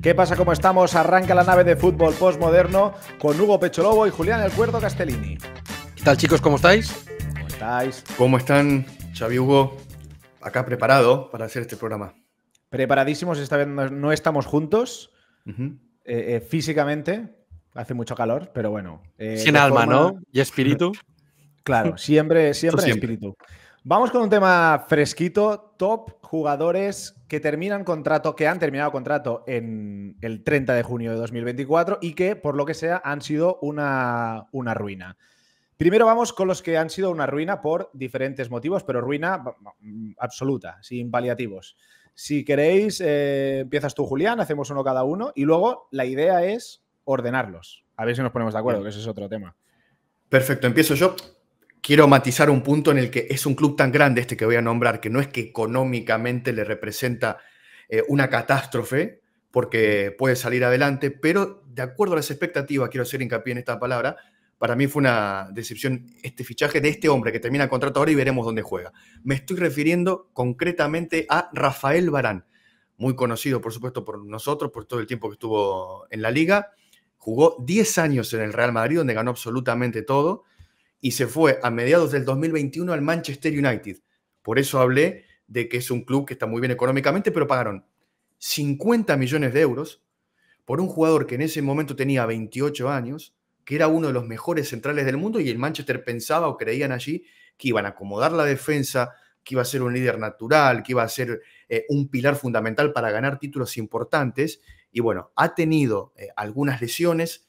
¿Qué pasa? ¿Cómo estamos? Arranca la nave de fútbol postmoderno con Hugo Pecholobo y Julián El Cuerdo Castellini. ¿Qué tal, chicos? ¿Cómo estáis? ¿Cómo estáis? ¿Cómo están? Xavi Hugo, acá preparado para hacer este programa. Preparadísimos, esta vez no, estamos juntos eh, eh, físicamente. Hace mucho calor, pero bueno. Eh, Sin alma, ¿no? Y espíritu. claro, siempre, siempre, siempre. espíritu. Vamos con un tema fresquito, top jugadores que terminan contrato, que han terminado contrato en el 30 de junio de 2024 y que, por lo que sea, han sido una, ruina. Primero vamos con los que han sido una ruina por diferentes motivos, pero ruina absoluta, sin paliativos. Si queréis, eh, empiezas tú, Julián, hacemos uno cada uno y luego la idea es ordenarlos. A ver si nos ponemos de acuerdo, que ese es otro tema. Perfecto, empiezo yo quiero matizar un punto en el que es un club tan grande este que voy a nombrar, que no es que económicamente le representa eh, una catástrofe, porque puede salir adelante, pero de acuerdo a las expectativas, quiero hacer hincapié en esta palabra, para mí fue una decepción este fichaje de este hombre que termina el contrato ahora y veremos dónde juega. Me estoy refiriendo concretamente a Rafael Barán, muy conocido por supuesto por nosotros, por todo el tiempo que estuvo en la liga. Jugó 10 años en el Real Madrid, donde ganó absolutamente todo y se fue a mediados del 2021 al Manchester United. Por eso hablé de que es un club que está muy bien económicamente, pero pagaron 50 millones de euros por un jugador que en ese momento tenía 28 años, que era uno de los mejores centrales del mundo y el Manchester pensaba o creían allí que iban a acomodar la defensa, que iba a ser un líder natural, que iba a ser eh, un pilar fundamental para ganar títulos importantes. Y bueno, ha tenido eh, algunas lesiones,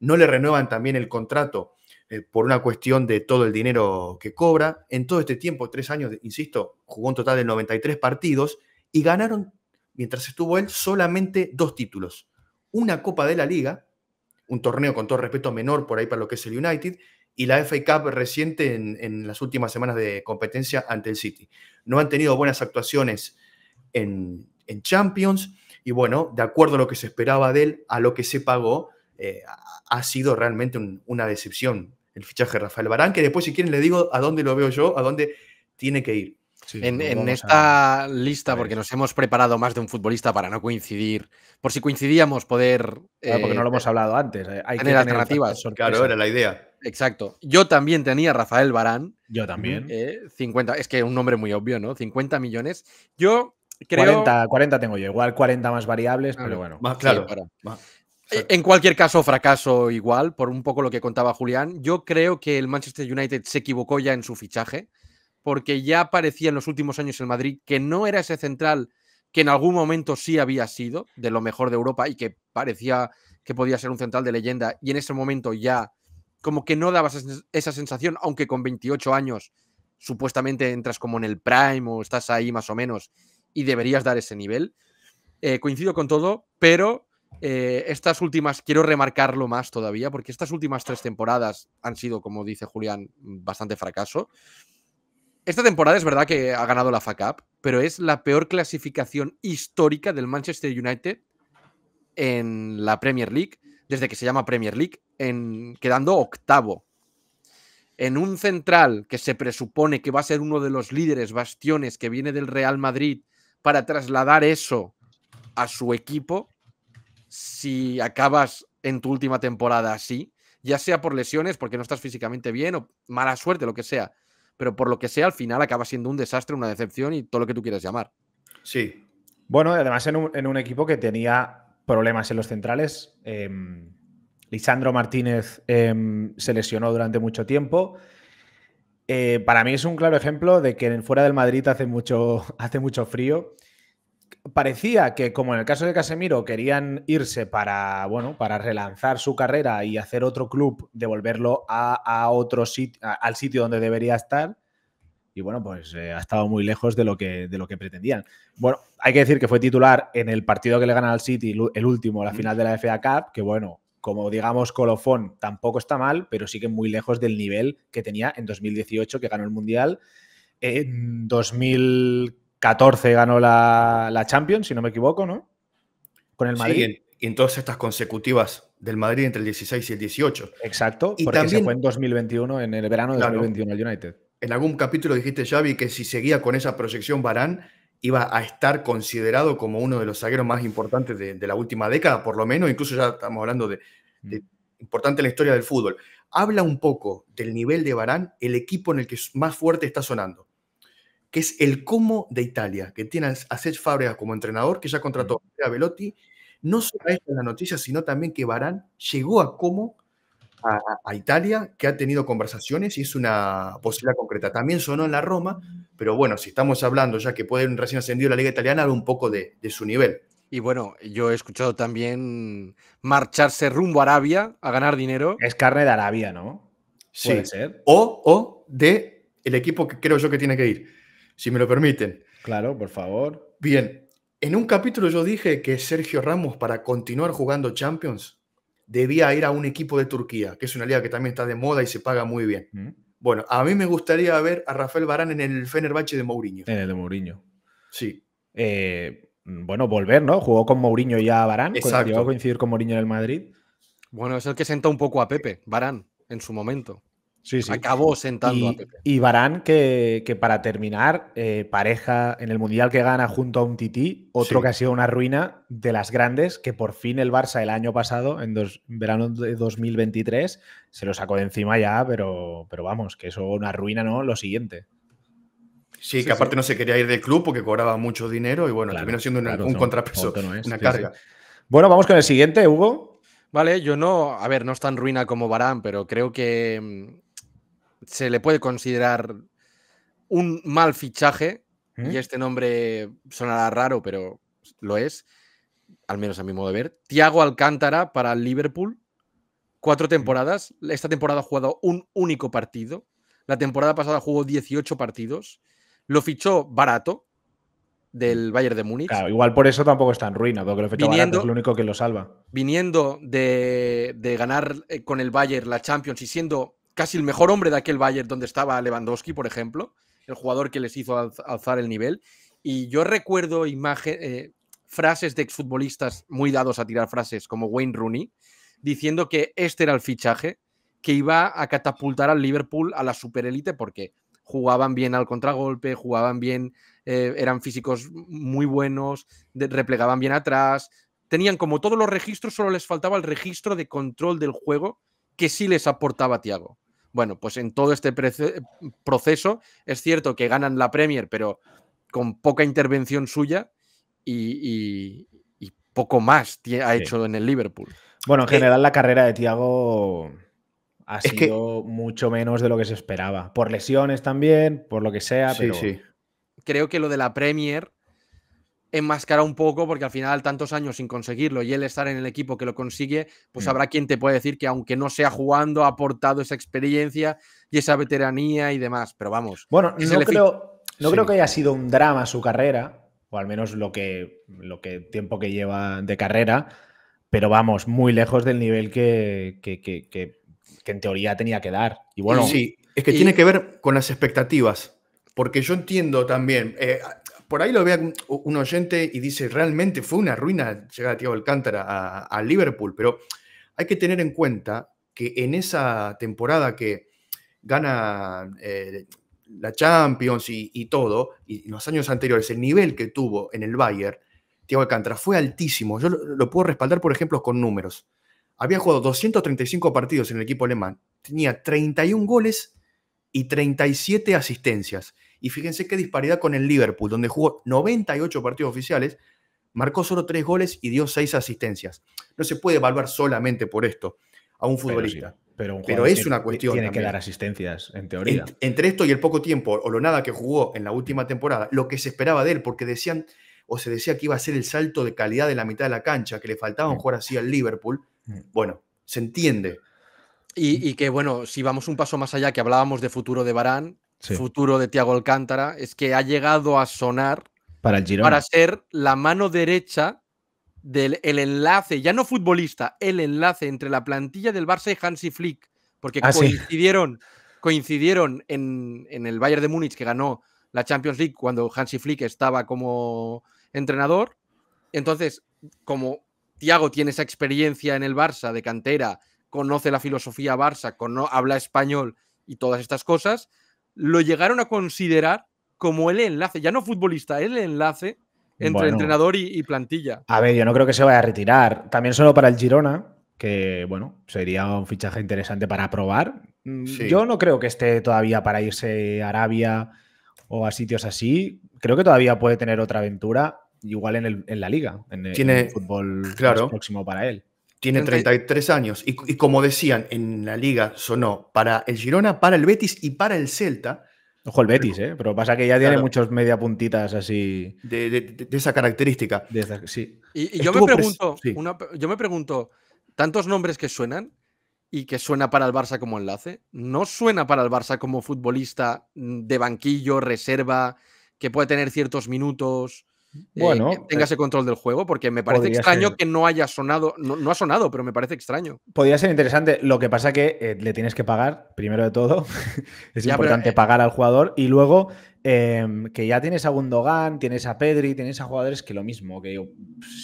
no le renuevan también el contrato eh, por una cuestión de todo el dinero que cobra. En todo este tiempo, tres años, insisto, jugó un total de 93 partidos y ganaron, mientras estuvo él, solamente dos títulos. Una Copa de la Liga, un torneo con todo respeto menor por ahí para lo que es el United, y la FA Cup reciente en, las últimas semanas de competencia ante el City. No han tenido buenas actuaciones en, Champions y bueno, de acuerdo a lo que se esperaba de él, a lo que se pagó, eh, ha sido realmente una decepción el fichaje Rafael Barán, que después si quieren le digo a dónde lo veo yo, a dónde tiene que ir. en, esta lista, porque nos hemos preparado más de un futbolista para no coincidir, por si coincidíamos poder... porque no lo eh, hemos hablado antes. Eh, hay que tener alternativas. Claro, era la idea. Exacto. Yo también tenía Rafael Barán. Yo también. 50, eh, es que un nombre muy obvio, ¿no? 50 millones. Yo creo... 40, 40 tengo yo, igual 40 más variables, pero bueno. Más claro. Eh, en cualquier caso, fracaso igual, por un poco lo que contaba Julián. Yo creo que el Manchester United se equivocó ya en su fichaje, porque ya parecía en los últimos años el Madrid que no era ese central que en algún momento sí había sido de lo mejor de Europa y que parecía que podía ser un central de leyenda y en ese momento ya como que no dabas esa sensación, aunque con 28 años supuestamente entras como en el prime o estás ahí más o menos y deberías dar ese nivel. Eh, coincido con todo, pero eh, estas últimas, quiero remarcarlo más todavía, porque estas últimas tres temporadas han sido, como dice Julián, bastante fracaso. Esta temporada es verdad que ha ganado la FA Cup pero es la peor clasificación histórica del Manchester United en la Premier League, desde que se llama Premier League, en, quedando octavo. En un central que se presupone que va a ser uno de los líderes, bastiones, que viene del Real Madrid, para trasladar eso a su equipo, si acabas en tu última temporada así, ya sea por lesiones, porque no estás físicamente bien o mala suerte, lo que sea, pero por lo que sea, al final acaba siendo un desastre, una decepción y todo lo que tú quieras llamar. Sí. Bueno, además en un, equipo que tenía problemas en los centrales. Em, Lisandro Martínez em, se lesionó durante mucho tiempo. Eh, para mí es un claro ejemplo de que fuera del Madrid hace mucho, hace mucho frío parecía que, como en el caso de Casemiro, querían irse para, bueno, para relanzar su carrera y hacer otro club, devolverlo a, a otro al sitio donde debería estar. Y bueno, pues eh, ha estado muy lejos de lo, que, de lo que pretendían. Bueno, hay que decir que fue titular en el partido que le gana al City, el último, la mm. final de la FA Cup, que bueno, como digamos colofón, tampoco está mal, pero sigue muy lejos del nivel que tenía en 2018, que ganó el Mundial. En 2000 14 ganó la, la Champions, si no me equivoco, ¿no? Con el Madrid. y en todas estas consecutivas del Madrid entre el 16 y el 18. Exacto, porque se fue en 2021, en el verano de 2021 el United. En algún capítulo dijiste, Xavi, que si seguía con esa proyección Barán, iba a estar considerado como uno de los zagueros más importantes de, la última década, por lo menos, incluso ya estamos hablando de, de mm. importante en la historia del fútbol. Habla un poco del nivel de Barán, el equipo en el que más fuerte está sonando que es el Como de Italia, que tiene a Seth Fabregas como entrenador, que ya contrató a Velotti. No solo esto en la noticia, sino también que Barán llegó a Como, a, Italia, que ha tenido conversaciones y es una posibilidad concreta. También sonó en la Roma, pero bueno, si estamos hablando ya que puede recién ascendido la Liga Italiana, habla un poco de, su nivel. Y bueno, yo he escuchado también marcharse rumbo a Arabia a ganar dinero. Es carne de Arabia, ¿no? Sí. O, o de el equipo que creo yo que tiene que ir si me lo permiten. Claro, por favor. Bien, en un capítulo yo dije que Sergio Ramos, para continuar jugando Champions, debía ir a un equipo de Turquía, que es una liga que también está de moda y se paga muy bien. Mm. Bueno, a mí me gustaría ver a Rafael Barán en el Fenerbahce de Mourinho. En el de Mourinho. Sí. Eh, bueno, volver, ¿no? Jugó con Mourinho ya a Barán. Llegó a coincidir con Mourinho en el Madrid. Bueno, es el que sentó un poco a Pepe, Barán, en su momento. Sí, Acabó sentando y, a Y Barán, que, para terminar, eh, pareja en el Mundial que gana junto a un Tití, otro que ha sido una ruina de las grandes, que por fin el Barça el año pasado, en verano de 2023, se lo sacó de encima ya, pero, pero vamos, que eso una ruina, ¿no? Lo siguiente. Sí, que aparte no se quería ir del club porque cobraba mucho dinero y bueno, terminó siendo un contrapeso, una carga. Bueno, vamos con el siguiente, Hugo. Vale, yo no, a ver, no es tan ruina como Barán, pero creo que mm, se le puede considerar un mal fichaje, y ¿Mm? este nombre sonará raro, pero lo es, al menos a mi modo de ver. Tiago Alcántara para Liverpool, cuatro ¿Mm? temporadas. Esta temporada ha jugado un único partido. La temporada pasada jugó 18 partidos. Lo fichó barato del ¿Mm? Bayern de Múnich. igual por eso tampoco está en ruina, lo fichó barato es lo único que lo salva. Viniendo de, de ganar eh, con el Bayern la Champions y siendo casi el mejor hombre de aquel Bayern donde estaba Lewandowski, por ejemplo, el jugador que les hizo alzar el nivel. Y yo recuerdo eh, frases de exfutbolistas muy dados a tirar frases, como Wayne Rooney, diciendo que este era el fichaje que iba a catapultar al Liverpool a la superélite porque jugaban bien al contragolpe, jugaban bien, eh, eran físicos muy buenos, replegaban bien atrás, tenían como todos los registros, solo les faltaba el registro de control del juego que sí les aportaba Tiago. Bueno, pues en todo este proceso es cierto que ganan la Premier, pero con poca intervención suya y, poco más ha hecho en el Liverpool. Bueno, en eh, general la carrera de Thiago ha sido mucho menos de lo que se esperaba. Por lesiones también, por lo que sea, sí, pero... Sí. Creo que lo de la Premier enmascara un poco, porque al final tantos años sin conseguirlo y él estar en el equipo que lo consigue, pues mm. habrá quien te puede decir que aunque no sea jugando, ha aportado esa experiencia y esa veteranía y demás. Pero vamos. Bueno, no, creo, que haya sido un drama su carrera, o al menos lo que, lo que tiempo que lleva de carrera, pero vamos, muy lejos del nivel que, que, en teoría tenía que dar. Y bueno, sí, es que tiene que ver con las expectativas porque yo entiendo también, eh, por ahí lo ve un oyente y dice, realmente fue una ruina llegar a Thiago Alcántara a, Liverpool, pero hay que tener en cuenta que en esa temporada que gana eh, la Champions y, todo, y los años anteriores, el nivel que tuvo en el Bayern, Thiago Alcántara fue altísimo. Yo lo, puedo respaldar, por ejemplo, con números. Había jugado 235 partidos en el equipo alemán, tenía 31 goles y 37 asistencias. Y fíjense qué disparidad con el Liverpool, donde jugó 98 partidos oficiales, marcó solo 3 goles y dio 6 asistencias. No se puede evaluar solamente por esto a un futbolista. Pero, pero, es una cuestión. Tiene que dar asistencias, en teoría. entre esto y el poco tiempo, o lo nada que jugó en la última temporada, lo que se esperaba de él, porque decían, o se decía que iba a ser el salto de calidad de la mitad de la cancha, que le faltaba un mm. jugar así al Liverpool. Mm. Bueno, se entiende. Y, y, que bueno, si vamos un paso más allá, que hablábamos de futuro de Barán, futuro de Tiago Alcántara es que ha llegado a sonar para, el Girona. para ser la mano derecha del el enlace, ya no futbolista, el enlace entre la plantilla del Barça y Hansi Flick, porque ah, coincidieron, coincidieron en, el Bayern de Múnich que ganó la Champions League cuando Hansi Flick estaba como entrenador. Entonces, como Tiago tiene esa experiencia en el Barça de cantera, conoce la filosofía Barça, habla español y todas estas cosas, lo llegaron a considerar como el enlace, ya no futbolista, el enlace entre entrenador y, plantilla. A ver, yo no creo que se vaya a retirar. También solo para el Girona, que bueno, sería un fichaje interesante para probar. Mm, yo no creo que esté todavía para irse a Arabia o a sitios así. Creo que todavía puede tener otra aventura, igual en, la liga, en, el fútbol próximo para él. Tiene 33 años y, como decían, en la liga sonó para el Girona, para el Betis y para el Celta. Ojo el Betis, ¿eh? pero pasa que ya tiene muchos media puntitas así. De, esa característica. sí. Y, yo, me pregunto, yo me pregunto, tantos nombres que suenan y que suena para el Barça como enlace, ¿no suena para el Barça como futbolista de banquillo, reserva, que puede tener ciertos minutos? Eh, bueno, tenga eh ese control del juego, porque me parece extraño que no haya sonado, no, ha sonado, pero me parece extraño. Podría ser interesante, lo que pasa que eh, le tienes que pagar, primero de todo, es importante pagar al jugador, y luego em, que ya tienes a Gundogan, tienes a Pedri, tienes a jugadores que lo mismo, que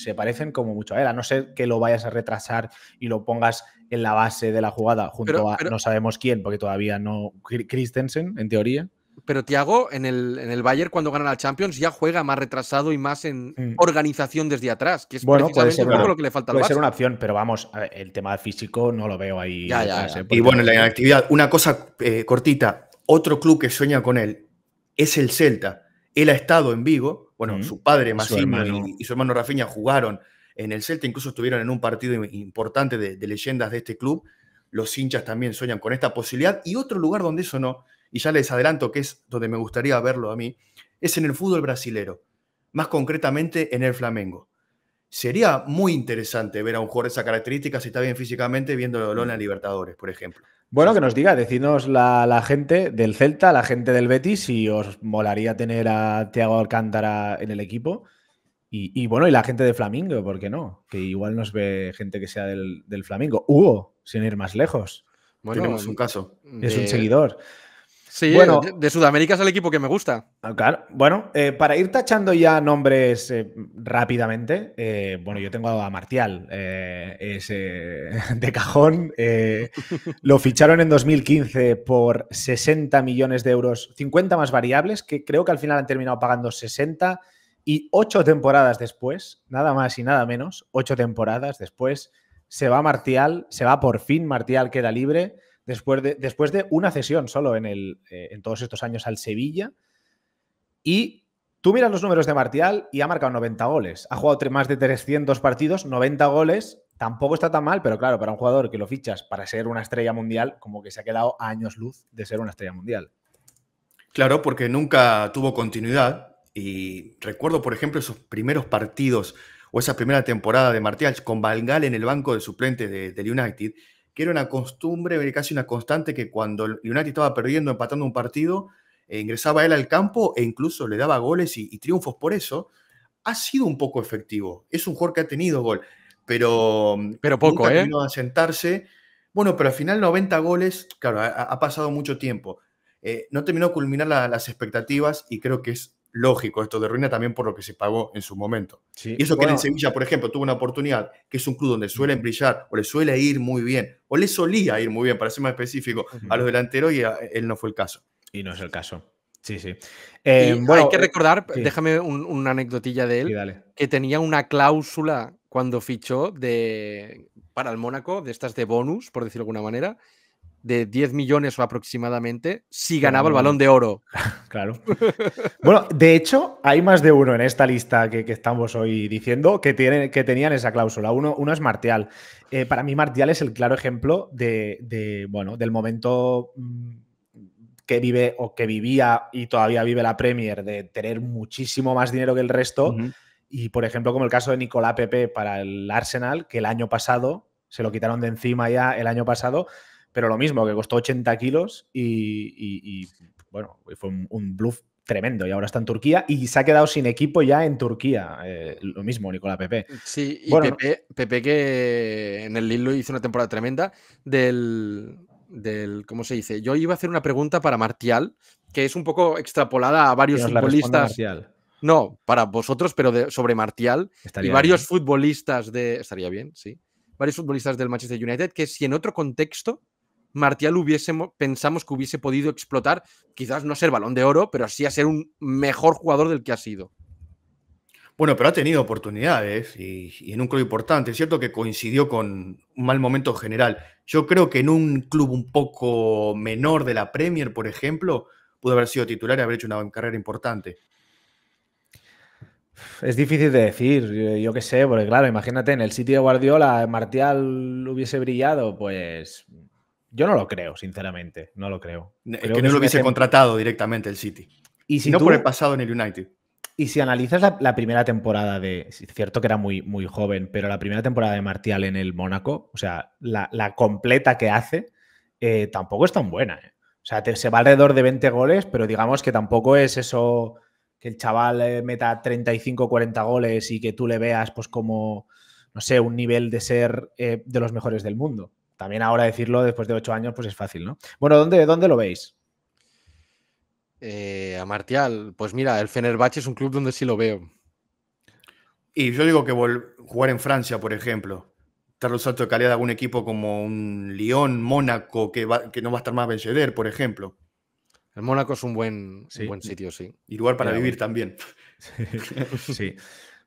se parecen como mucho a él, no ser que lo vayas a retrasar y lo pongas en la base de la jugada junto a no sabemos quién, porque todavía no, Christensen, en teoría. Pero Tiago, en el, en el Bayern, cuando ganan la Champions, ya juega más retrasado y más en organización desde atrás, que es lo que le falta al Puede ser una opción, pero vamos, el tema físico no lo veo ahí. ¿eh? Y bueno, la inactividad, una cosa eh, cortita, otro club que sueña con él es el Celta. Él ha estado en Vigo, bueno, mm. su padre Massimo y, su hermano Rafinha jugaron en el Celta, incluso estuvieron en un partido importante de leyendas de este club. Los hinchas también sueñan con esta posibilidad. Y otro lugar donde eso no y ya les adelanto que es donde me gustaría verlo a mí, es en el fútbol brasilero, más concretamente en el Flamengo. Sería muy interesante ver a un jugador de esa característica si está bien físicamente, viéndolo en la Libertadores, por ejemplo. Bueno, que nos diga, decidnos la, la, gente del Celta, la gente del Betis, si os molaría tener a Thiago Alcántara en el equipo. Y, bueno, y la gente de Flamengo, ¿por qué no? Que igual nos ve gente que sea del, Flamengo. Hugo, sin ir más lejos. Tenemos un caso. Es un seguidor. Sí, bueno, de, Sudamérica es el equipo que me gusta. Ah, claro. Bueno, eh, para ir tachando ya nombres eh, rápidamente, eh, bueno, yo tengo a Martial, ese de cajón. lo ficharon en 2015 por 60 millones de euros, 50 más variables, que creo que al final han terminado pagando 60 y ocho temporadas después, nada más y nada menos, ocho temporadas después, se va Martial, se va por fin, Martial queda libre después de, después de una cesión solo en, el, eh, en todos estos años al Sevilla. Y tú miras los números de Martial y ha marcado 90 goles. Ha jugado más de 300 partidos, 90 goles. Tampoco está tan mal, pero claro, para un jugador que lo fichas para ser una estrella mundial, como que se ha quedado a años luz de ser una estrella mundial. Claro, porque nunca tuvo continuidad. Y recuerdo, por ejemplo, esos primeros partidos o esa primera temporada de Martial con Valgal en el banco de suplentes de, del United, que era una costumbre, casi una constante, que cuando United estaba perdiendo, empatando un partido, eh, ingresaba él al campo e incluso le daba goles y, triunfos por eso. Ha sido un poco efectivo. Es un jugador que ha tenido gol, pero, mm, pero poco, ¿eh? nunca a sentarse. Bueno, pero al final 90 goles, claro, ha, pasado mucho tiempo. Eh, no terminó de culminar las expectativas y creo que es lógico esto de ruina también por lo que se pagó en su momento. y eso que en Sevilla, por ejemplo, tuvo una oportunidad, que es un club donde mm. suelen brillar o le suele ir muy bien, le solía ir muy bien, para ser más específico, a los delanteros y e, él no fue el caso. Y no es el caso. Sí, sí. Eh, bueno, hay que eh, recordar, déjame una anécdotilla de él, que tenía una cláusula cuando fichó de, para el Mónaco, de estas de bonus, por decirlo de alguna manera, de 10 millones o aproximadamente si ganaba el balón de oro. Claro. Bueno, de hecho, hay más de uno en esta lista que, estamos hoy diciendo que, que tenían esa cláusula. Uno, uno es Martial. Eh, para mí, Martial es el claro ejemplo de, bueno, del momento mm, que vive o que vivía y todavía vive la Premier de tener muchísimo más dinero que el resto. Y, por ejemplo, como el caso de Nicolás Pepe para el Arsenal, que el año pasado se lo quitaron de encima ya el año pasado pero lo mismo, que costó 80 kilos y, bueno, fue un, bluff tremendo y ahora está en Turquía y se ha quedado sin equipo ya en Turquía. Eh, lo mismo, Nicolás Pepe. Mm, sí, y Pepe, que en el Lilo hizo una temporada tremenda del, ¿cómo se dice? Yo iba a hacer una pregunta para Martial, que es un poco extrapolada a varios futbolistas. No, para vosotros, pero sobre Martial y varios futbolistas de. Estaría bien, sí. Varios futbolistas del Manchester United, que si en otro contexto Martial hubiésemos, pensamos que hubiese podido explotar, quizás no ser balón de oro, pero sí a ser un mejor jugador del que ha sido. Bueno, pero ha tenido oportunidades y, en un club importante. Es cierto que coincidió con un mal momento general. Yo creo que en un club un poco menor de la Premier, por ejemplo, pudo haber sido titular y haber hecho una carrera importante. Es difícil de decir, yo, yo qué sé, porque claro, imagínate, en el sitio de Guardiola, Martial hubiese brillado, pues yo no lo creo, sinceramente, no lo creo. creo que, no lo hubiese contratado directamente el City. Y si no por el pasado en el United. Y si analizas la, primera temporada de. cierto que era muy, muy joven, pero la primera temporada de Martial en el Mónaco, o sea, la, completa que hace, eh, tampoco es tan buena. Eh. O sea, se va alrededor de 20 goles, pero digamos que tampoco es eso que el chaval eh, meta 35, 40 goles y que tú le veas, pues, como, no sé, un nivel de ser de los mejores del mundo también ahora decirlo después de ocho años, pues es fácil, ¿no? Bueno, ¿dónde, dónde lo veis? Eh, a Martial, pues mira, el Fenerbahce es un club donde sí lo veo. Y yo digo que jugar en Francia, por ejemplo, dar los salto de calidad de algún equipo como un Lyon, Mónaco, que, va, que no va a estar más vencedor, por ejemplo. El Mónaco es un buen, buen sitio, sí. Y lugar para vivir también. sí.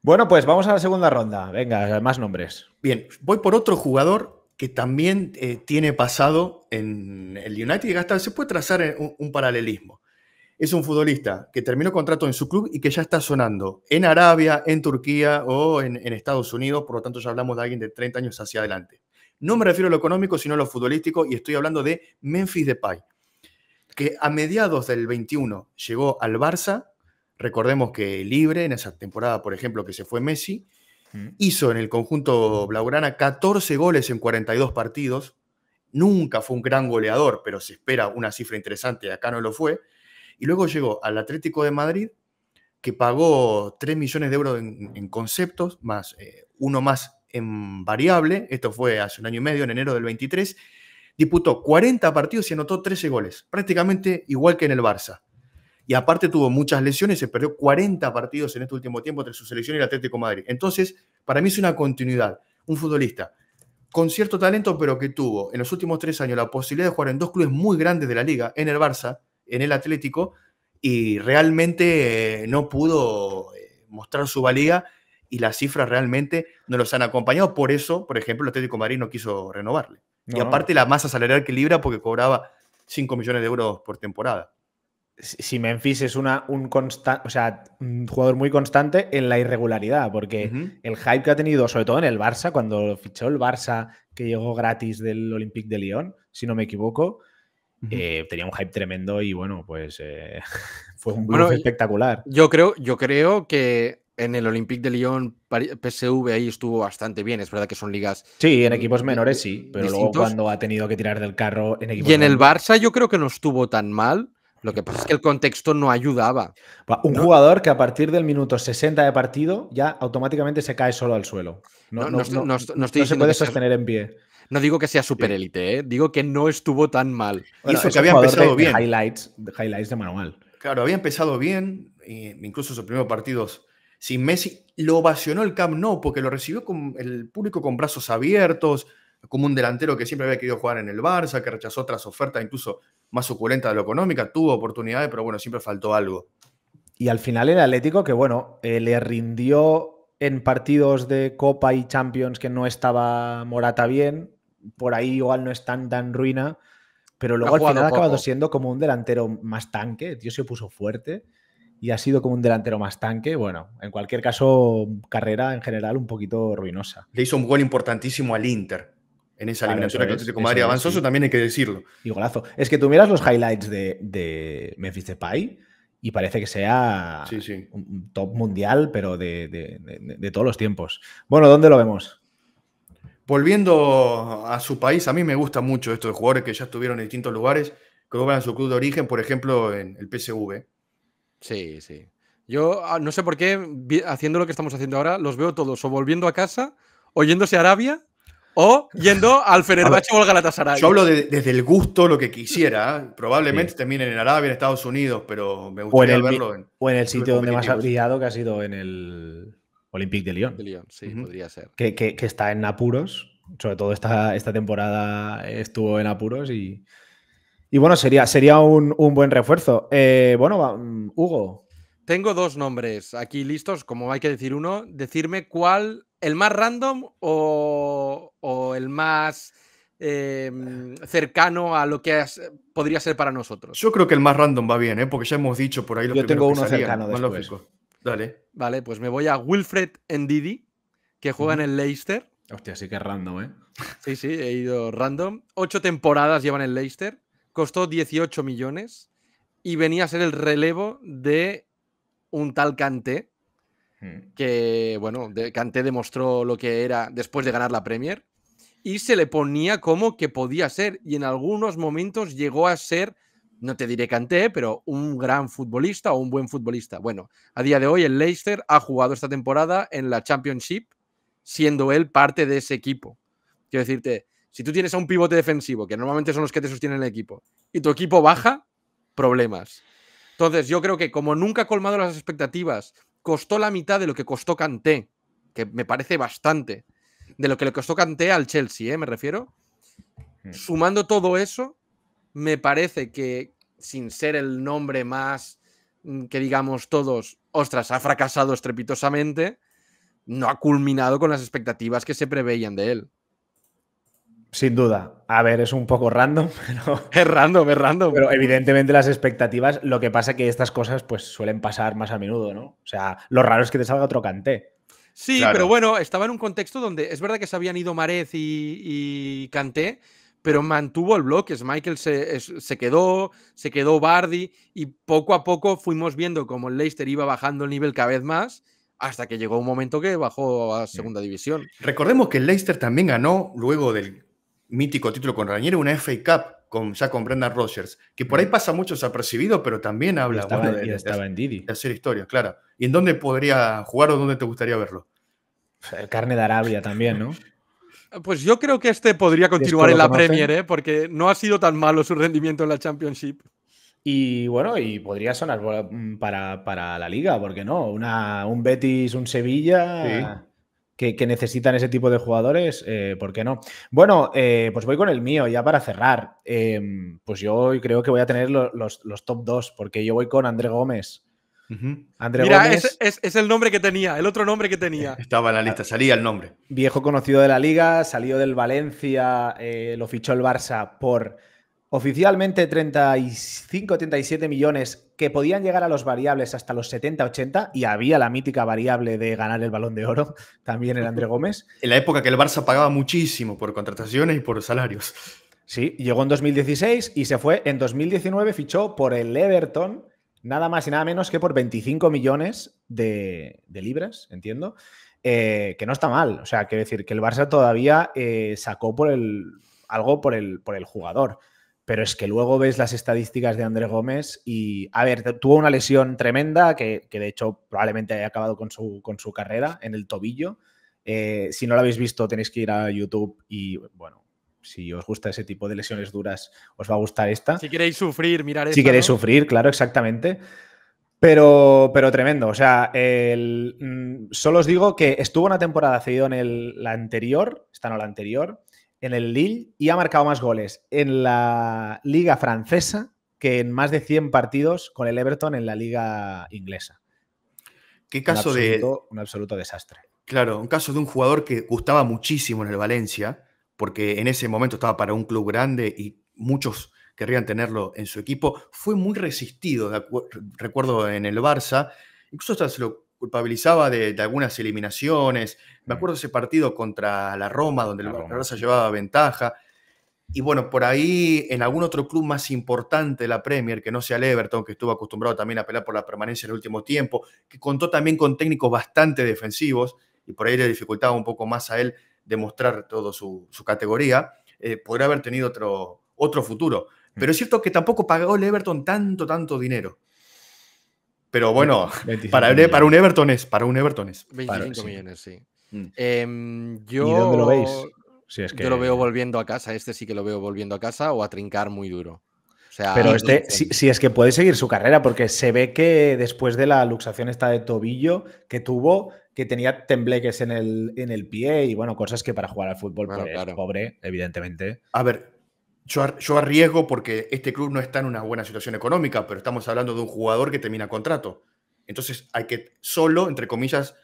Bueno, pues vamos a la segunda ronda. Venga, más nombres. Bien, voy por otro jugador que también eh, tiene pasado en el United y se puede trazar eh, un, paralelismo. Es un futbolista que terminó contrato en su club y que ya está sonando en Arabia, en Turquía o en, en Estados Unidos, por lo tanto ya hablamos de alguien de 30 años hacia adelante. No me refiero a lo económico, sino a lo futbolístico y estoy hablando de Memphis Depay, que a mediados del 21 llegó al Barça, recordemos que libre en esa temporada, por ejemplo, que se fue Messi, Mm. Hizo en el conjunto Blaugrana 14 goles en 42 partidos. Nunca fue un gran goleador, pero se espera una cifra interesante, acá no lo fue. Y luego llegó al Atlético de Madrid, que pagó 3 millones de euros en, conceptos, más eh, uno más en variable. Esto fue hace un año y medio, en enero del 23. Disputó 40 partidos y anotó 13 goles, prácticamente igual que en el Barça. Y aparte tuvo muchas lesiones, se perdió 40 partidos en este último tiempo entre su selección y el Atlético Madrid. Entonces, para mí es una continuidad. Un futbolista con cierto talento, pero que tuvo en los últimos tres años la posibilidad de jugar en dos clubes muy grandes de la liga, en el Barça, en el Atlético, y realmente eh, no pudo eh, mostrar su valía y las cifras realmente no los han acompañado. Por eso, por ejemplo, el Atlético Madrid no quiso renovarle. Y aparte la masa salarial que libra porque cobraba 5 millones de euros por temporada si Memphis es una, un, o sea, un jugador muy constante en la irregularidad, porque el hype que ha tenido, sobre todo en el Barça, cuando fichó el Barça, que llegó gratis del Olympique de Lyon, si no me equivoco, eh, tenía un hype tremendo y bueno, pues eh, fue un bluff espectacular. Yo creo, yo creo que en el Olympique de Lyon, PSV ahí estuvo bastante bien. Es verdad que son ligas. Sí, en mm, equipos menores sí, pero luego cuando ha tenido que tirar del carro en equipos. Y en el Barça yo creo que no estuvo tan mal. Lo que pasa es que el contexto no ayudaba. Un jugador que a partir del minuto 60 de partido ya automáticamente se cae solo al suelo. No, se puede sostener en pie. No digo que sea super élite, ¿eh? digo que no estuvo tan mal. que había empezado bien. highlights, de highlights de manual. Claro, había empezado bien, incluso sus primeros partidos sin Messi. Lo ovacionó el Camp ¿no? porque lo recibió con el público con brazos abiertos, como un delantero que siempre había querido jugar en el Barça, que rechazó otras ofertas, incluso más suculenta de lo económica, tuvo oportunidades, pero bueno, siempre faltó algo. Y al final el Atlético, que bueno, eh, le rindió en partidos de Copa y Champions que no estaba Morata bien, por ahí igual no es tan, tan ruina, pero luego al final ha acabado siendo como un delantero más tanque, el tío se puso fuerte y ha sido como un delantero más tanque. Bueno, en cualquier caso, carrera en general un poquito ruinosa. Le hizo un gol importantísimo al Inter, en esa eliminatoria claro, que es, también hay que decirlo. Y golazo. Es que tú miras los highlights de, de Memphis Depay y parece que sea un top mundial, pero de, todos los tiempos. Bueno, ¿dónde lo vemos? Volviendo a su país, a mí me gusta mucho esto de jugadores que ya estuvieron en distintos lugares, que ven a su club de origen, por ejemplo, en el PSV. ¿eh? Sí, sí. Yo ah, no sé por qué, haciendo lo que estamos haciendo ahora, los veo todos o volviendo a casa, oyéndose a Arabia o yendo al Fenerbahce o al Galatasaray. Yo hablo desde el gusto, lo que quisiera. Probablemente termine en Arabia, en Estados Unidos, pero me gustaría verlo en. O en el sitio donde más ha brillado, que ha sido en el Olympique de Lyon. De Lyon sí, podría ser. Que, está en apuros. Sobre todo esta, esta temporada estuvo en apuros y. Y bueno, sería, sería un, buen refuerzo. Eh, bueno, mm, Hugo. Tengo dos nombres aquí listos. Como hay que decir uno, decirme cuál el más random o, el más em, cercano a lo que podría ser para nosotros? Yo creo que el más random va bien, ¿eh? porque ya hemos dicho por ahí lo Yo tengo uno cercano después. Vale, pues me voy a Wilfred Ndidi, que juega en el Leicester. Hostia, sí que es random, ¿eh? Sí, sí, he ido random. Ocho temporadas llevan el Leicester, costó 18 millones y venía a ser el relevo de un tal Cante. Mm. que bueno, Canté demostró lo que era después de ganar la Premier y se le ponía como que podía ser y en algunos momentos llegó a ser, no te diré Canté, pero un gran futbolista o un buen futbolista. Bueno, a día de hoy el Leicester ha jugado esta temporada en la Championship siendo él parte de ese equipo. Quiero decirte, si tú tienes a un pivote defensivo, que normalmente son los que te sostienen el equipo, y tu equipo baja, problemas. Entonces, yo creo que como nunca ha colmado las expectativas costó la mitad de lo que costó Canté, que me parece bastante, de lo que le costó Canté al Chelsea, ¿eh? me refiero. Hmm. Sumando todo eso, me parece que, sin ser el nombre más mm, que digamos todos, ostras, ha fracasado estrepitosamente, no ha culminado con las expectativas que se preveían de él. Sin duda. A ver, es un poco random, pero. Es random, es random. Pero evidentemente las expectativas, lo que pasa es que estas cosas pues suelen pasar más a menudo, ¿no? O sea, lo raro es que te salga otro canté. Sí, pero bueno, estaba en un contexto donde es verdad que se habían ido Marez y, y Canté, pero mantuvo el bloque. Michael se, se, quedó, se quedó Bardi y poco a poco fuimos viendo cómo el Leicester iba bajando el nivel cada vez más hasta que llegó un momento que bajó a segunda división. Recordemos que el Leicester también ganó luego del mítico título con Rañero una FA Cup con, ya con Brendan Rogers, que por ahí mm. pasa mucho percibido, pero también habla de, hacer historia, claro. ¿Y en dónde podría jugar o dónde te gustaría verlo? El carne de Arabia también, ¿no? Pues yo creo que este podría continuar en la Premier, ¿eh? porque no ha sido tan malo su rendimiento en la Championship. Y bueno, y podría sonar mm, para, para la liga, porque no? Una, un Betis, un Sevilla que, necesitan ese tipo de jugadores, eh, ¿por qué no? Bueno, eh, pues voy con el mío, ya para cerrar. Em, pues yo creo que voy a tener los, top dos, porque yo voy con André Gómez. Mira, Gómez, es, es, el nombre que tenía, el otro nombre que tenía. Estaba en la lista, salía el nombre. Viejo conocido de la liga, salió del Valencia, eh, lo fichó el Barça por Oficialmente 35, 37 millones que podían llegar a los variables hasta los 70, 80 y había la mítica variable de ganar el balón de oro, también el André Gómez. En la época que el Barça pagaba muchísimo por contrataciones y por salarios. Sí, llegó en 2016 y se fue. En 2019 fichó por el Everton, nada más y nada menos que por 25 millones de, libras, entiendo. Eh, que no está mal, o sea, quiero decir que el Barça todavía eh, sacó por el, algo por el, por el jugador. Pero es que luego ves las estadísticas de Andrés Gómez y, a ver, tuvo una lesión tremenda que, de hecho probablemente haya acabado con su, con su carrera en el tobillo. Eh, si no lo habéis visto, tenéis que ir a YouTube y, bueno, si os gusta ese tipo de lesiones duras, os va a gustar esta. Si queréis sufrir, mirar esta. Si queréis sufrir, claro, exactamente. Pero, pero tremendo. O sea, mm, solo os digo que estuvo una temporada cedido en el, la anterior, esta no la anterior, en el Lille y ha marcado más goles en la liga francesa que en más de 100 partidos con el Everton en la liga inglesa. ¿Qué caso Un absoluto desastre. Claro, un caso de un jugador que gustaba muchísimo en el Valencia, porque en ese momento estaba para un club grande y muchos querrían tenerlo en su equipo. Fue muy resistido, recuerdo, en el Barça. Incluso hasta se lo culpabilizaba de, algunas eliminaciones. Me mm. acuerdo ese partido contra la Roma, donde la, Roma. llevaba ventaja. Y bueno, por ahí en algún otro club más importante de la Premier, que no sea el Everton, que estuvo acostumbrado también a pelear por la permanencia en el último tiempo, que contó también con técnicos bastante defensivos, y por ahí le dificultaba un poco más a él demostrar toda su, categoría, eh, podría haber tenido otro, otro futuro. Mm. Pero es cierto que tampoco pagó el Everton tanto, tanto dinero. Pero bueno, e, para, un Everton es. Para un Everton es. 25 millones, sí. Mm. Em, yo, ¿Y dónde lo veis? Yo lo veo volviendo a casa. Este sí que lo veo volviendo a casa o a trincar muy duro. pero este, si, es que puede seguir su carrera, porque se ve que después de la luxación esta de tobillo que tuvo, que tenía tembleques en el, en el pie y bueno, cosas que para jugar al fútbol, claro, pues, pobre, evidentemente. A ver, yo, arriesgo porque este club no está en una buena situación económica, pero estamos hablando de un jugador que termina contrato. Entonces hay que solo, entre comillas,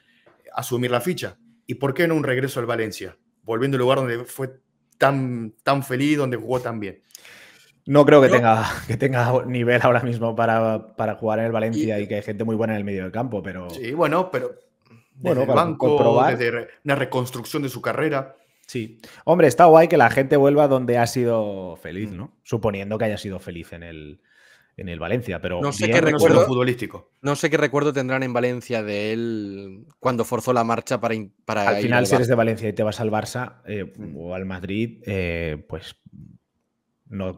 asumir la ficha. ¿Y por qué no un regreso al Valencia? Volviendo al lugar donde fue tan, tan feliz, donde jugó tan bien. No creo que, Tenga, que tenga nivel ahora mismo para, para jugar en el Valencia y, que hay gente muy buena en el medio del campo, pero... Sí, bueno, pero bueno, el banco, comprobar... desde una reconstrucción de su carrera. Sí. Hombre, está guay que la gente vuelva donde ha sido feliz, mm. ¿no? Suponiendo que haya sido feliz en el, en el Valencia, pero no sé qué recuerdo futbolístico. No sé qué recuerdo tendrán en Valencia de él cuando forzó la marcha para, para al final si eres de Valencia y te vas al Barça eh, mm. o al Madrid, eh, pues no,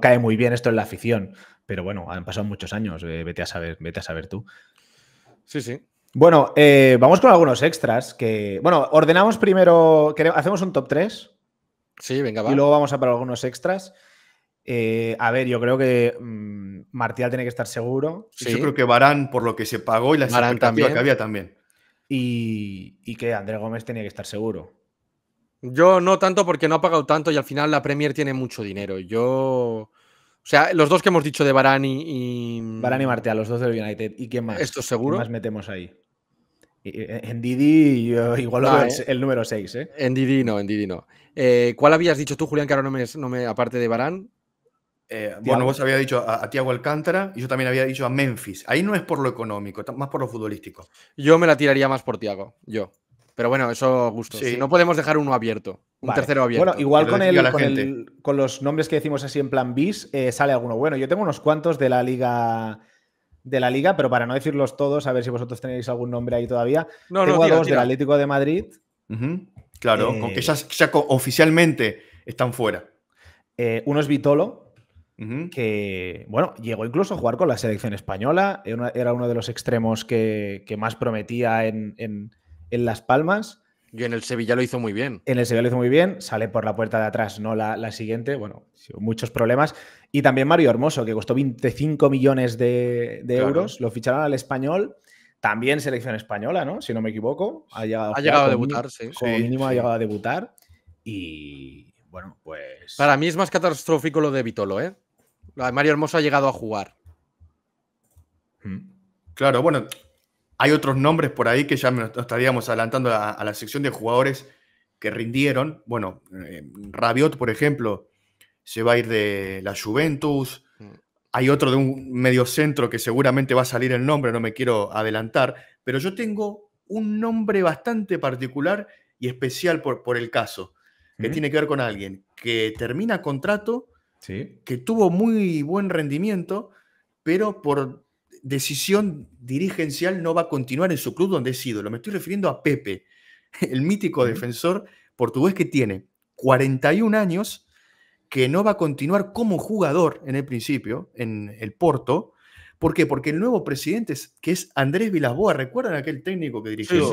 cae muy bien esto en la afición, pero bueno, han pasado muchos años, eh, vete a saber, vete a saber tú. Sí, sí. Bueno, eh, vamos con algunos extras que. Bueno, ordenamos primero. Hacemos un top 3. Sí, venga, va. Y luego vamos a para algunos extras. Eh, a ver, yo creo que mm, Martial tiene que estar seguro. Sí. Yo creo que Barán, por lo que se pagó y la expectativa que había también. Y, que Andrés Gómez tenía que estar seguro. Yo no tanto porque no ha pagado tanto y al final la Premier tiene mucho dinero. Yo o sea, los dos que hemos dicho de Barani y. Barán mm, y Martial, los dos del United. ¿Y qué más? Esto seguro. ¿Qué más metemos ahí? Eh, eh, eh, ah, en Didi, igual el número 6. ¿eh? En Didi no, en Didi no. ¿Cuál habías dicho tú, Julián, que ahora no me, aparte de Barán? bueno, vos habías dicho a, a Tiago Alcántara y yo también había dicho a Memphis. Ahí no es por lo económico, más por lo futbolístico. Yo me la tiraría más por Tiago, yo. Pero bueno, eso gusto. Sí. no podemos dejar uno abierto. Un tercero abierto. Bueno, igual con, con, los nombres que decimos así en plan bis, eh, sale alguno bueno. Yo tengo unos cuantos de la liga de la liga, pero para no decirlos todos, a ver si vosotros tenéis algún nombre ahí todavía. No, tengo dos del Atlético de Madrid. Claro, con que eh, ya, oficialmente están fuera. Eh, uno es Vitolo, que bueno, llegó incluso a jugar con la selección española. Era uno de los extremos que, más prometía en en Las Palmas. Y en el Sevilla lo hizo muy bien. En el Sevilla lo hizo muy bien, sale por la puerta de atrás, no la, siguiente. Bueno, muchos problemas. Y también Mario Hermoso, que costó 25 millones de, euros, lo ficharon al español. También selección española, ¿no? Si no me equivoco. Ha llegado, a debutar, sí. Como mínimo ha llegado a debutar. Y bueno, pues. Para mí es más catastrófico lo de Vitolo, ¿eh? Mario Hermoso ha llegado a jugar. Claro, bueno, hay otros nombres por ahí que ya nos estaríamos adelantando a, la sección de jugadores que rindieron. Bueno, eh, Rabiot, por ejemplo, se va a ir de la Juventus. Mm. Hay otro de un medio centro que seguramente va a salir el nombre, no me quiero adelantar, pero yo tengo un nombre bastante particular y especial por, por el caso, que mm. tiene que ver con alguien que termina contrato, que tuvo muy buen rendimiento, pero por decisión dirigencial no va a continuar en su club donde es ídolo. Me estoy refiriendo a Pepe, el mítico defensor portugués que tiene 41 años, que no va a continuar como jugador en el principio, en el Porto. ¿Por qué? Porque el nuevo presidente, es, que es Andrés Vilasboa, ¿recuerdan aquel técnico que dirigió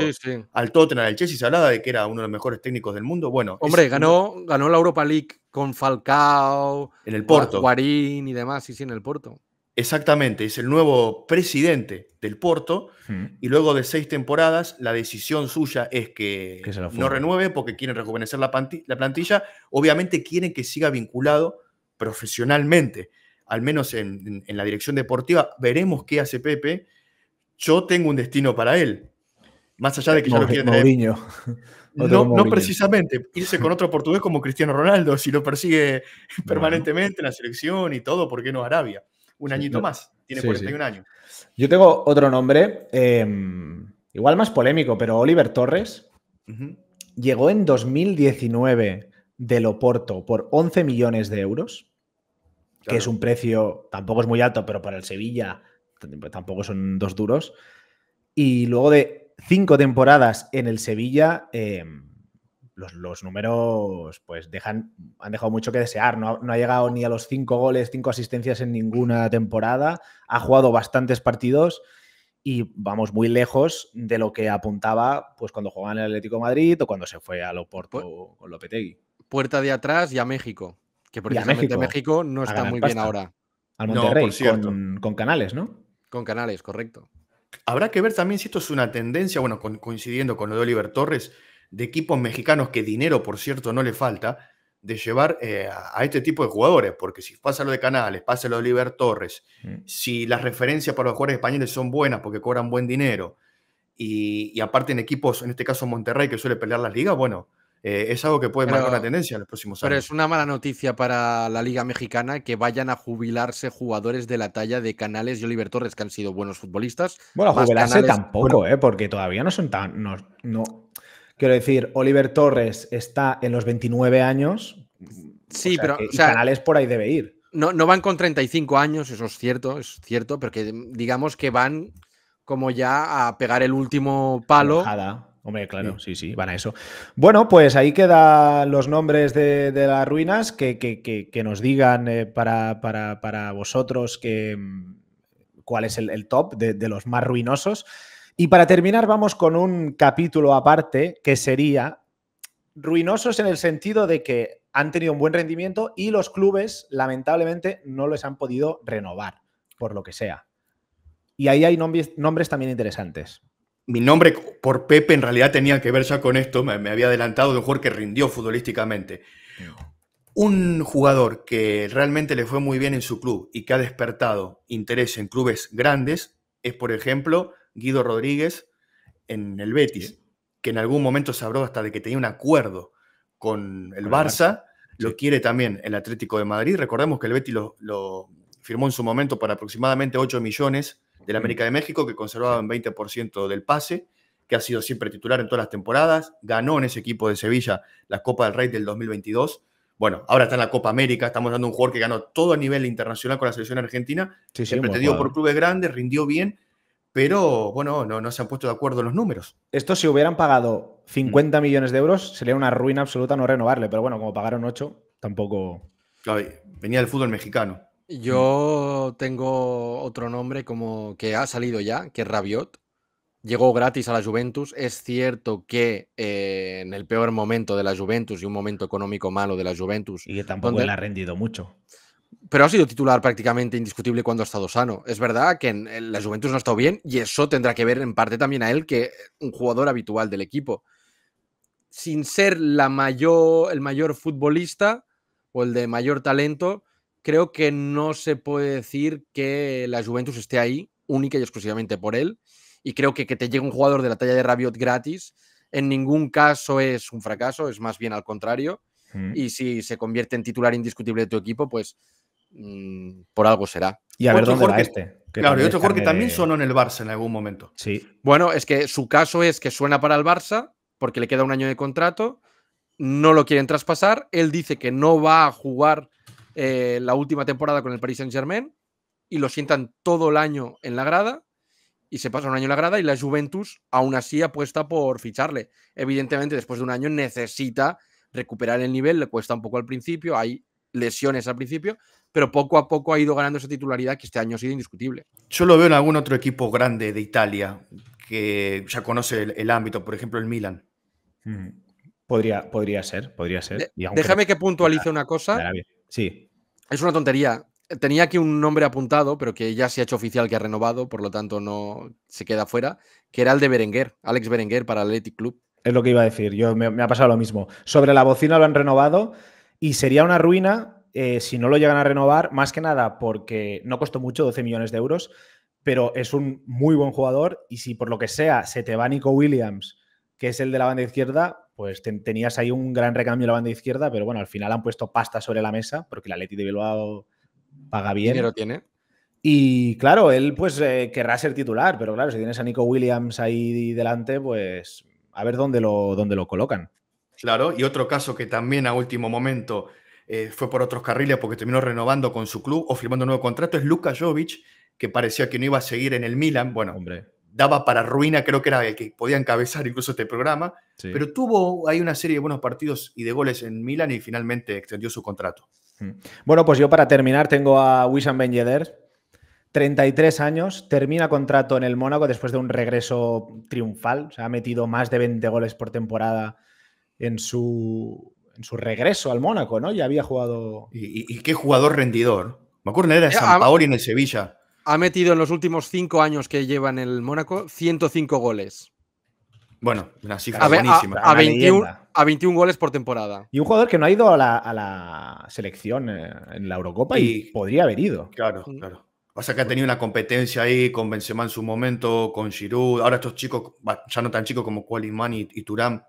al Tottenham, al Chelsea? Se hablaba de que era uno de los mejores técnicos del mundo. Bueno, hombre, ganó, ganó la Europa League con Falcao, en el Porto. Guarín y demás, sí, sí, en el Porto. Exactamente, es el nuevo presidente del Porto hmm. y luego de seis temporadas la decisión suya es que, no renueve porque quieren rejuvenecer la, plantilla. Obviamente quieren que siga vinculado profesionalmente, al menos en, la dirección deportiva. Veremos qué hace Pepe. Yo tengo un destino para él, más allá de que lo quieren tener. No, precisamente irse con otro portugués como Cristiano Ronaldo, si lo persigue permanentemente en la selección y todo, ¿por qué no Arabia? un añito más. Tiene 41 años. Yo tengo otro nombre, em, igual más polémico, pero Oliver Torres llegó en 2019 del Oporto por 11 millones de euros, que es un precio, tampoco es muy alto, pero para el Sevilla pues, tampoco son dos duros. Y luego de cinco temporadas en el Sevilla, em, los, números pues dejan, han dejado mucho que desear. No ha, no ha, llegado ni a los cinco goles, cinco asistencias en ninguna temporada. Ha jugado bastantes partidos y vamos muy lejos de lo que apuntaba pues cuando jugaba en el Atlético Madrid o cuando se fue al Oporto con Lopetegui. Puerta de atrás y a México, que precisamente México, no está muy bien ahora. Al Monterrey, con, Canales, ¿no? Con Canales, correcto. Habrá que ver también si esto es una tendencia, bueno, coincidiendo con lo de Oliver Torres, de equipos mexicanos, que dinero, por cierto, no le falta, de llevar eh, a, este tipo de jugadores, porque si pasa lo de Canales, pasa lo de Oliver Torres, mm. si las referencias para los jugadores españoles son buenas porque cobran buen dinero, y, aparte en equipos, en este caso Monterrey, que suele pelear las ligas, bueno, eh, es algo que puede marcar la tendencia en los próximos años. Pero es una mala noticia para la Liga Mexicana que vayan a jubilarse jugadores de la talla de Canales y Oliver Torres, que han sido buenos futbolistas. Bueno, jubilarse tampoco, ¿eh? porque todavía no son tan. no, Quiero decir, Oliver Torres está en los 29 años. Sí, pero. Que, Canales por ahí debe ir. No, no van con 35 años, eso es cierto, es cierto, pero que digamos que van como ya a pegar el último palo. Hombre, claro, sí. sí, van a eso. Bueno, pues ahí quedan los nombres de, las ruinas que, que, que, nos digan eh, para, para, para, vosotros que, mm, cuál es el, el top de, de los más ruinosos. Y para terminar, vamos con un capítulo aparte que sería ruinosos en el sentido de que han tenido un buen rendimiento y los clubes, lamentablemente, no les han podido renovar, por lo que sea. Y ahí hay nombres, también interesantes. Mi nombre por Pepe en realidad tenía que ver ya con esto, me, me había adelantado de un jugador que rindió futbolísticamente. Un jugador que realmente le fue muy bien en su club y que ha despertado interés en clubes grandes es, por ejemplo, Guido Rodríguez en el Betis, que en algún momento se habló hasta de que tenía un acuerdo con el Barça, lo quiere también el Atlético de Madrid. Recordemos que el Betis lo, firmó en su momento para aproximadamente 8 millones del mm. América de México, que conservaba un 20% del pase, que ha sido siempre titular en todas las temporadas, ganó en ese equipo de Sevilla la Copa del Rey del 2022. Bueno, ahora está en la Copa América, estamos dando un jugador que ganó todo a nivel internacional con la selección argentina, Se siempre por clubes grandes, rindió bien pero bueno, no, no se han puesto de acuerdo los números. Esto si hubieran pagado 50 mm. millones de euros, sería una ruina absoluta no renovarle, pero bueno, como pagaron 8, tampoco... venía del fútbol mexicano. Yo tengo otro nombre como que ha salido ya, que es Rabiot. Llegó gratis a la Juventus. Es cierto que eh, en el peor momento de la Juventus y un momento económico malo de la Juventus. Y que tampoco le ha rendido mucho pero ha sido titular prácticamente indiscutible cuando ha estado sano. Es verdad que en la Juventus no ha estado bien y eso tendrá que ver en parte también a él que un jugador habitual del equipo. Sin ser la mayor, el mayor futbolista o el de mayor talento, creo que no se puede decir que la Juventus esté ahí única y exclusivamente por él. Y creo que que te llegue un jugador de la talla de Rabiot gratis en ningún caso es un fracaso, es más bien al contrario. Mm. Y si se convierte en titular indiscutible de tu equipo, pues Mm, por algo será. Y a ver dónde este. Claro, y otro Jorge también sonó en el Barça en algún momento. Sí. Bueno, es que su caso es que suena para el Barça porque le queda un año de contrato, no lo quieren traspasar, él dice que no va a jugar eh, la última temporada con el Paris Saint Germain y lo sientan todo el año en la grada y se pasa un año en la grada y la Juventus aún así apuesta por ficharle. Evidentemente, después de un año necesita recuperar el nivel, le cuesta un poco al principio, hay lesiones al principio, pero poco a poco ha ido ganando esa titularidad que este año ha sido indiscutible. Yo lo veo en algún otro equipo grande de Italia que ya conoce el, ámbito, por ejemplo el Milan. Hmm. Podría, podría ser, podría ser. déjame que puntualice una cosa. Sí. Es una tontería. Tenía aquí un nombre apuntado, pero que ya se ha hecho oficial que ha renovado, por lo tanto no se queda fuera, que era el de Berenguer, Alex Berenguer para el Athletic Club. Es lo que iba a decir, yo me ha pasado lo mismo. Sobre la bocina lo han renovado y sería una ruina eh, si no lo llegan a renovar, más que nada porque no costó mucho, 12 millones de euros, pero es un muy buen jugador y si por lo que sea se te va Nico Williams, que es el de la banda izquierda, pues tenías ahí un gran recambio en la banda izquierda, pero bueno, al final han puesto pasta sobre la mesa porque la Leti de Bilbao paga bien. Y claro, él pues eh, querrá ser titular, pero claro, si tienes a Nico Williams ahí delante, pues a ver dónde lo, dónde lo colocan. Claro, y otro caso que también a último momento eh, fue por otros carriles porque terminó renovando con su club o firmando un nuevo contrato, es Luka Jovic, que parecía que no iba a seguir en el Milan. Bueno, Hombre. daba para ruina, creo que era el que podía encabezar incluso este programa, pero tuvo ahí una serie de buenos partidos y de goles en Milan y finalmente extendió su contrato. Mm. Bueno, pues yo para terminar tengo a Wissam Ben Yedder, 33 años, termina contrato en el Mónaco después de un regreso triunfal. O sea, ha metido más de 20 goles por temporada en su, en su regreso al Mónaco, ¿no? Ya había jugado. Y, qué jugador rendidor. Me acuerdo era eh, San Paoli en el Sevilla. Ha metido en los últimos cinco años que lleva en el Mónaco 105 goles. Bueno, una cifra buenísima. A, 21, goles por temporada. Y un jugador que no ha ido a la, selección eh, en la Eurocopa y, podría haber ido. Claro, claro. O sea que ha tenido una competencia ahí con Benzema en su momento, con Giroud. Ahora estos chicos, ya no tan chicos como Qualimán y, y Turán,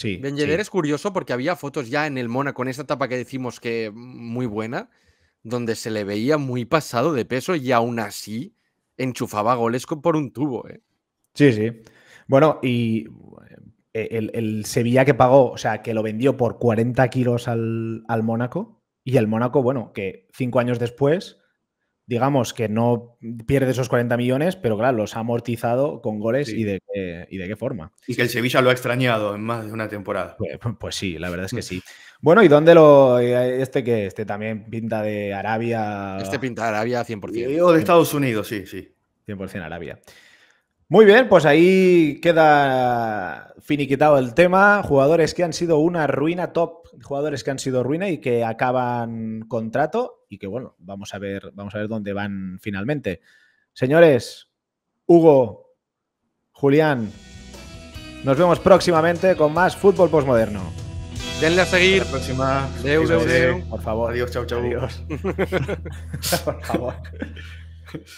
Sí. es curioso porque había fotos ya en el Mónaco, en esa etapa que decimos que muy buena, donde se le veía muy pasado de peso y aún así enchufaba goles por un tubo. ¿eh? Sí, sí. Bueno, y eh, el, Sevilla que pagó, o sea, que lo vendió por 40 kilos al, al Mónaco, y el Mónaco, bueno, que cinco años después digamos que no pierde esos 40 millones, pero claro, los ha amortizado con goles y, de, y de qué forma. Y que el Sevilla lo ha extrañado en más de una temporada. Pues, pues, pues sí, la verdad es que sí. Bueno, ¿y dónde lo...? Eh, este que este también pinta de Arabia... Este pinta de Arabia 100%. O de Estados Unidos, sí, sí. 100% Arabia. Muy bien, pues ahí queda finiquitado el tema. Jugadores que han sido una ruina top, jugadores que han sido ruina y que acaban contrato y que bueno, vamos a ver, vamos a ver dónde van finalmente. Señores, Hugo, Julián, nos vemos próximamente con más fútbol Postmoderno. Denle a seguir. la próxima. Por favor. Adiós, chau, chau. Por favor.